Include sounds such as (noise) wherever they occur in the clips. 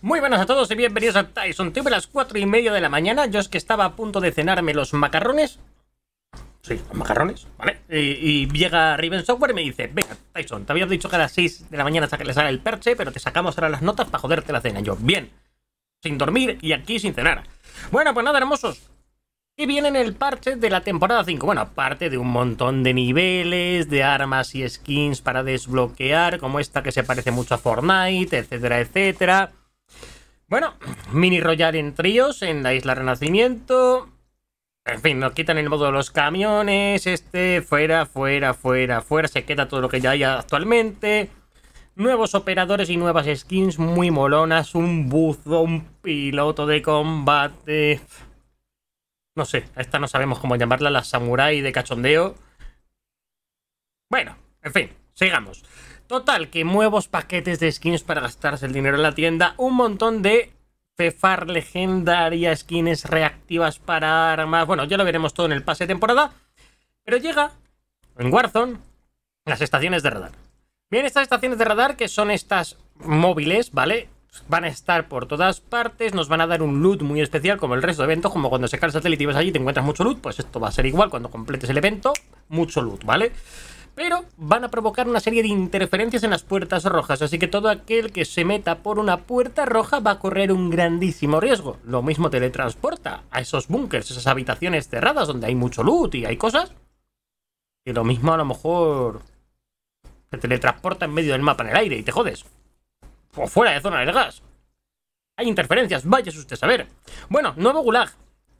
Muy buenas a todos y bienvenidos a Tyson TV a las 4 y media de la mañana. Yo es que estaba a punto de cenarme los macarrones. Sí, los macarrones, ¿vale? Y, llega Riven Software y me dice, venga, Tyson, te habías dicho que a las 6 de la mañana le sale el perche, pero te sacamos ahora las notas para joderte la cena. Yo, bien, sin dormir y aquí sin cenar. Bueno, pues nada, hermosos. Y vienen el parche de la temporada 5. Bueno, aparte de un montón de niveles, de armas y skins para desbloquear, como esta que se parece mucho a Fortnite, etcétera, etcétera. Bueno, mini rollar en tríos en la Isla Renacimiento. En fin, nos quitan el modo de los camiones. Este, fuera, fuera, fuera, fuera. Se queda todo lo que ya hay actualmente. Nuevos operadores y nuevas skins muy molonas. Un buzo, un piloto de combate. No sé, a esta no sabemos cómo llamarla, la samurai de cachondeo. Bueno, en fin, sigamos. Total, que nuevos paquetes de skins para gastarse el dinero en la tienda, un montón de Fefar legendaria, skins reactivas para armas. Bueno, ya lo veremos todo en el pase de temporada. Pero llega en Warzone las estaciones de radar. Bien, estas estaciones de radar, que son estas móviles, ¿vale? Van a estar por todas partes, nos van a dar un loot muy especial como el resto de eventos, como cuando se cae el satélite y vas allí y te encuentras mucho loot, pues esto va a ser igual cuando completes el evento, mucho loot, ¿vale? vale pero van a provocar una serie de interferencias en las puertas rojas, así que todo aquel que se meta por una puerta roja va a correr un grandísimo riesgo. Lo mismo teletransporta a esos búnkers, esas habitaciones cerradas donde hay mucho loot y hay cosas. Y lo mismo a lo mejor te teletransporta en medio del mapa en el aire y te jodes. O fuera de zona del gas. Hay interferencias, vaya usted a ver. Bueno, nuevo gulag.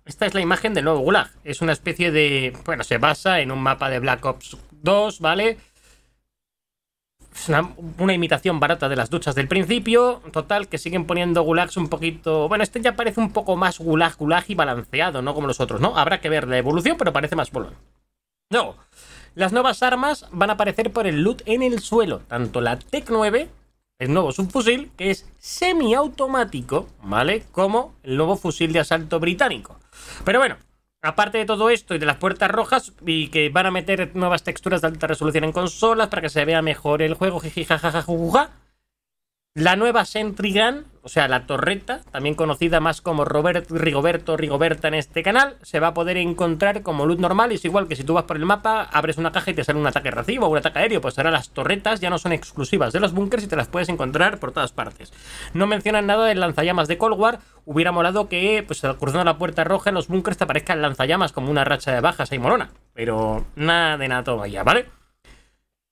Esta es la imagen del nuevo gulag. Es una especie de... Bueno, se basa en un mapa de Black Ops Dos, ¿vale? Una, una, imitación barata de las duchas del principio. Total, que siguen poniendo gulags un poquito. Bueno, este ya parece un poco más gulag, gulag y balanceado, ¿no? Como los otros, ¿no? Habrá que ver la evolución, pero parece más bolón. Luego, Las nuevas armas van a aparecer por el loot en el suelo. Tanto la Tec 9, el nuevo subfusil, que es semiautomático, ¿vale? Como el nuevo fusil de asalto británico. Pero bueno, Aparte de todo esto y de las puertas rojas y que van a meter nuevas texturas de alta resolución en consolas para que se vea mejor el juego, jajajaja, La nueva Sentry Gun o sea, la torreta, también conocida más como Robert, Rigoberto, Rigoberta en este canal, se va a poder encontrar como luz normal. Es igual que si tú vas por el mapa, abres una caja y te sale un ataque recibo o un ataque aéreo. Pues ahora las torretas ya no son exclusivas de los búnkers y te las puedes encontrar por todas partes. No mencionan nada del lanzallamas de Cold War. Hubiera molado que, pues cruzando la puerta roja en los bunkers te aparezcan lanzallamas como una racha de bajas ahí morona. Pero nada de nada todavía, ¿vale?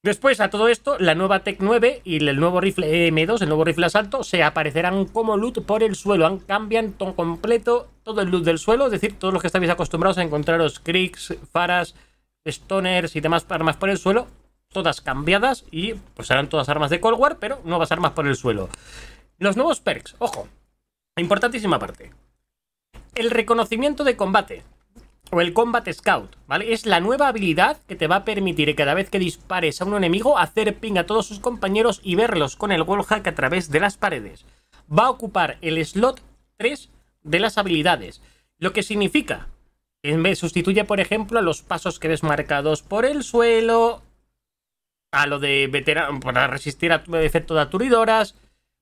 Después a todo esto, la nueva Tech 9 y el nuevo rifle e M2, el nuevo rifle asalto, se aparecerán como loot por el suelo. Han, cambian ton completo todo el loot del suelo, es decir, todos los que estáis acostumbrados a encontraros creeks, faras, stoners y demás armas por el suelo, todas cambiadas y pues serán todas armas de Cold War, pero nuevas armas por el suelo. Los nuevos perks, ojo, importantísima parte. El reconocimiento de combate, o el Combat Scout, ¿vale? Es la nueva habilidad que te va a permitir cada vez que dispares a un enemigo hacer ping a todos sus compañeros y verlos con el wallhack a través de las paredes. Va a ocupar el slot 3 de las habilidades, lo que significa que sustituye, por ejemplo, a los pasos que ves marcados por el suelo, a lo de veterano para resistir a efecto de aturidoras,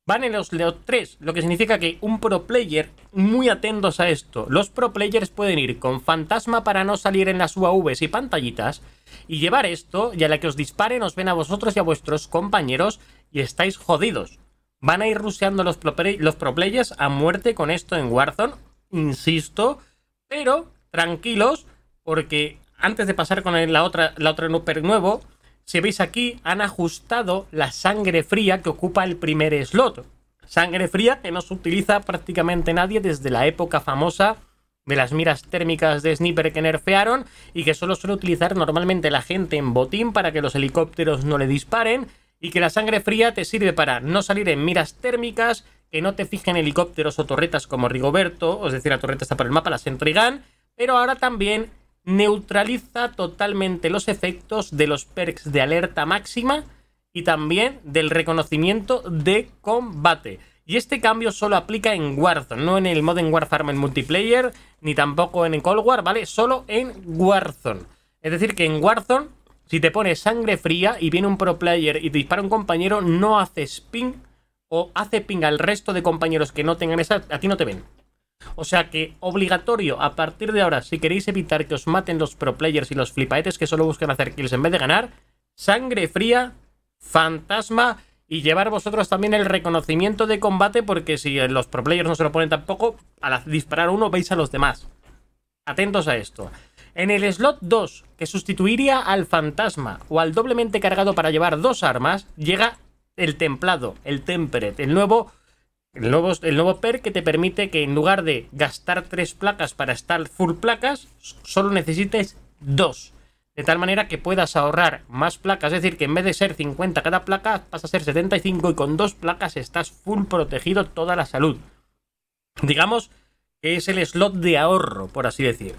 van en los Leo 3, lo que significa que un pro player, muy atentos a esto, los pro players pueden ir con fantasma para no salir en las UAVs y pantallitas, y llevar esto, y a la que os disparen os ven a vosotros y a vuestros compañeros y estáis jodidos. Van a ir ruseando los pro, players a muerte con esto en Warzone, insisto, pero tranquilos, porque antes de pasar con la otra, la otra nuevo, si veis aquí, han ajustado la sangre fría que ocupa el primer slot. Sangre fría que no se utiliza prácticamente nadie desde la época famosa de las miras térmicas de sniper que nerfearon y que solo suele utilizar normalmente la gente en botín para que los helicópteros no le disparen y que la sangre fría te sirve para no salir en miras térmicas, que no te fijen helicópteros o torretas como Rigoberto, es decir, la torreta está por el mapa, la Sentry pero ahora también neutraliza totalmente los efectos de los perks de alerta máxima y también del reconocimiento de combate. Y este cambio solo aplica en Warzone, no en el Modern Warfare en multiplayer, ni tampoco en el Cold War, ¿vale? Solo en Warzone. Es decir, que en Warzone, si te pones sangre fría y viene un pro player y te dispara un compañero, no haces ping o hace ping al resto de compañeros que no tengan esa, a ti no te ven. O sea que obligatorio, a partir de ahora, si queréis evitar que os maten los pro players y los flipaetes que solo buscan hacer kills en vez de ganar, sangre fría, fantasma y llevar vosotros también el reconocimiento de combate porque si los pro players no se lo ponen tampoco, al disparar uno veis a los demás. Atentos a esto. En el slot 2, que sustituiría al fantasma o al doblemente cargado para llevar dos armas, llega el templado, el temperate, el nuevo el nuevo, el perk que te permite que en lugar de gastar tres placas para estar full placas, solo necesites dos. De tal manera que puedas ahorrar más placas, es decir, que en vez de ser 50 cada placa, vas a ser 75 y con dos placas estás full protegido toda la salud. Digamos que es el slot de ahorro, por así decir.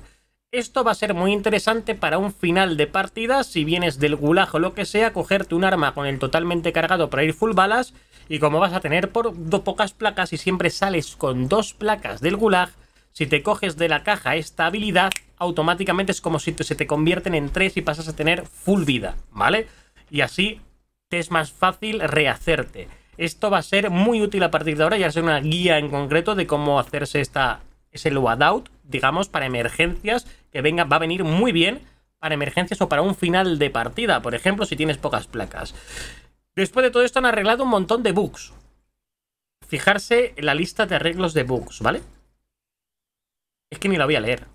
Esto va a ser muy interesante para un final de partida, si vienes del gulajo o lo que sea, cogerte un arma con el totalmente cargado para ir full balas y como vas a tener por pocas placas y siempre sales con dos placas del gulag, si te coges de la caja esta habilidad, automáticamente es como si se te convierten en tres y pasas a tener full vida, ¿vale? Y así te es más fácil rehacerte. Esto va a ser muy útil a partir de ahora, ya ser una guía en concreto de cómo hacerse esta, ese loadout, digamos, para emergencias, que va a venir muy bien para emergencias o para un final de partida, por ejemplo, si tienes pocas placas. Después de todo esto han arreglado un montón de bugs. Fijarse en la lista de arreglos de bugs, ¿vale? Es que ni la voy a leer.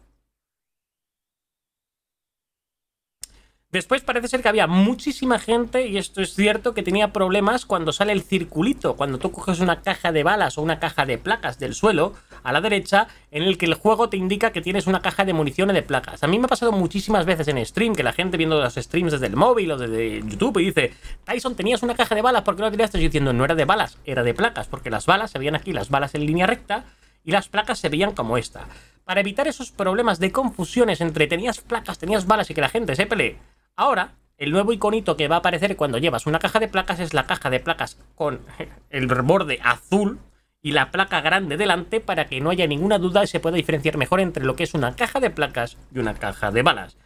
Después parece ser que había muchísima gente, y esto es cierto, que tenía problemas cuando sale el circulito. Cuando tú coges una caja de balas o una caja de placas del suelo, a la derecha en el que el juego te indica que tienes una caja de municiones de placas. A mí me ha pasado muchísimas veces en stream que la gente viendo los streams desde el móvil o desde YouTube y dice, Tyson, tenías una caja de balas, ¿por qué no tiraste? estás diciendo, no era de balas, era de placas, porque las balas se veían aquí, las balas en línea recta y las placas se veían como esta. Para evitar esos problemas de confusiones entre tenías placas, tenías balas y que la gente se pelee, ahora el nuevo iconito que va a aparecer cuando llevas una caja de placas es la caja de placas con (laughs) el borde azul y la placa grande delante para que no haya ninguna duda y se pueda diferenciar mejor entre lo que es una caja de placas y una caja de balas.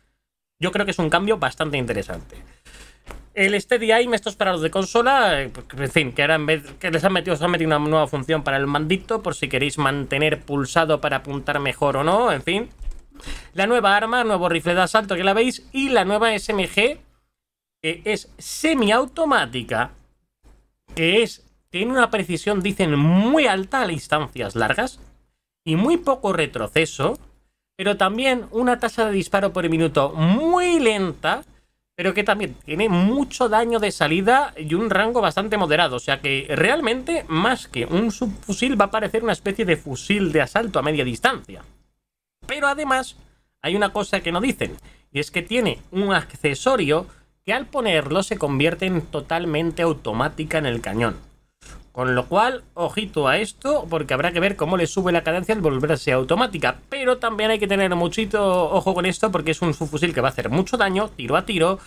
Yo creo que es un cambio bastante interesante. El Steady Aim, estos para los de consola, eh, pues, en fin, que ahora en vez, que les han metido, han metido una nueva función para el mandito, por si queréis mantener pulsado para apuntar mejor o no, en fin. La nueva arma, nuevo rifle de asalto que la veis, y la nueva SMG, que es semiautomática, que es tiene una precisión, dicen, muy alta a distancias largas y muy poco retroceso, pero también una tasa de disparo por minuto muy lenta, pero que también tiene mucho daño de salida y un rango bastante moderado. O sea que realmente, más que un subfusil, va a parecer una especie de fusil de asalto a media distancia. Pero además, hay una cosa que no dicen, y es que tiene un accesorio que al ponerlo se convierte en totalmente automática en el cañón. Con lo cual, ojito a esto, porque habrá que ver cómo le sube la cadencia al volverse automática. Pero también hay que tener muchito ojo con esto, porque es un subfusil que va a hacer mucho daño, tiro a tiro.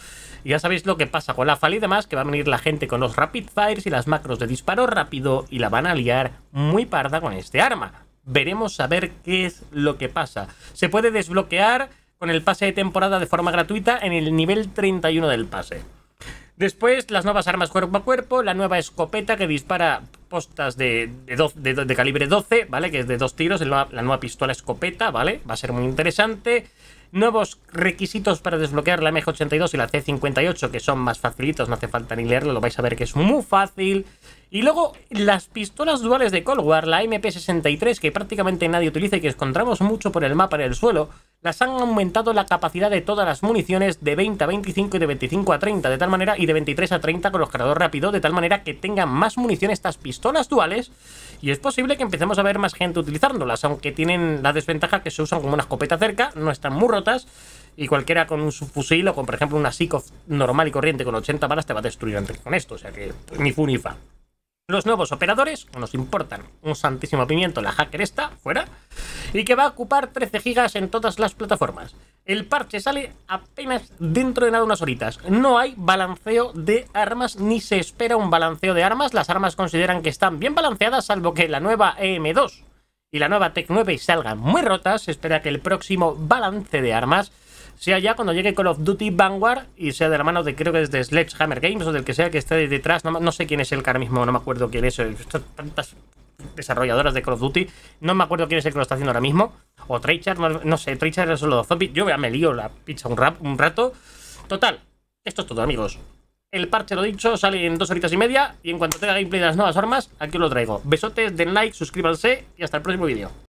Y ya sabéis lo que pasa con la FAL y demás, que va a venir la gente con los rapid fires y las macros de disparo rápido y la van a liar muy parda con este arma. Veremos a ver qué es lo que pasa. Se puede desbloquear con el pase de temporada de forma gratuita en el nivel 31 del pase. Después, las nuevas armas cuerpo a cuerpo, la nueva escopeta que dispara postas de, de, de, calibre 12, ¿vale? Que es de dos tiros, la, nueva pistola escopeta, ¿vale? Va a ser muy interesante nuevos requisitos para desbloquear la MG82 y la C58, que son más facilitos, no hace falta ni leerlo, lo vais a ver que es muy fácil. Y luego las pistolas duales de Cold War, la MP63, que prácticamente nadie utiliza y que encontramos mucho por el mapa en el suelo, las han aumentado la capacidad de todas las municiones de 20 a 25 y de 25 a 30 de tal manera y de 23 a 30 con los cargadores rápido de tal manera que tengan más munición estas pistolas duales y es posible que empecemos a ver más gente utilizándolas aunque tienen la desventaja que se usan como una escopeta cerca no están muy rotas y cualquiera con un fusil o con por ejemplo una Sikoff normal y corriente con 80 balas te va a destruir antes con esto o sea que ni fu ni fa los nuevos operadores nos importan un santísimo pimiento, la hacker está fuera, y que va a ocupar 13 gigas en todas las plataformas. El parche sale apenas dentro de nada unas horitas. No hay balanceo de armas ni se espera un balanceo de armas. Las armas consideran que están bien balanceadas, salvo que la nueva EM2 y la nueva Tech 9 salgan muy rotas. Se espera que el próximo balance de armas sea ya cuando llegue Call of Duty Vanguard y sea de la mano de, creo que es de Sledgehammer Games o del que sea que esté detrás, no, sé quién es el que ahora mismo, no me acuerdo quién es, tantas desarrolladoras de Call of Duty, no me acuerdo quién es el que lo está haciendo ahora mismo, o Treyarch no, no, sé, Treyarch es solo zombies, yo ya me lío la pizza un, rato. Total, esto es todo amigos. El parche, lo dicho, sale en dos horitas y media y en cuanto tenga gameplay de las nuevas armas, aquí os lo traigo. Besotes, den like, suscríbanse y hasta el próximo vídeo.